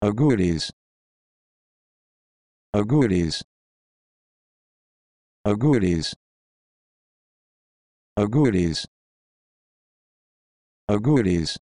agouties agouties agouties agouties agouties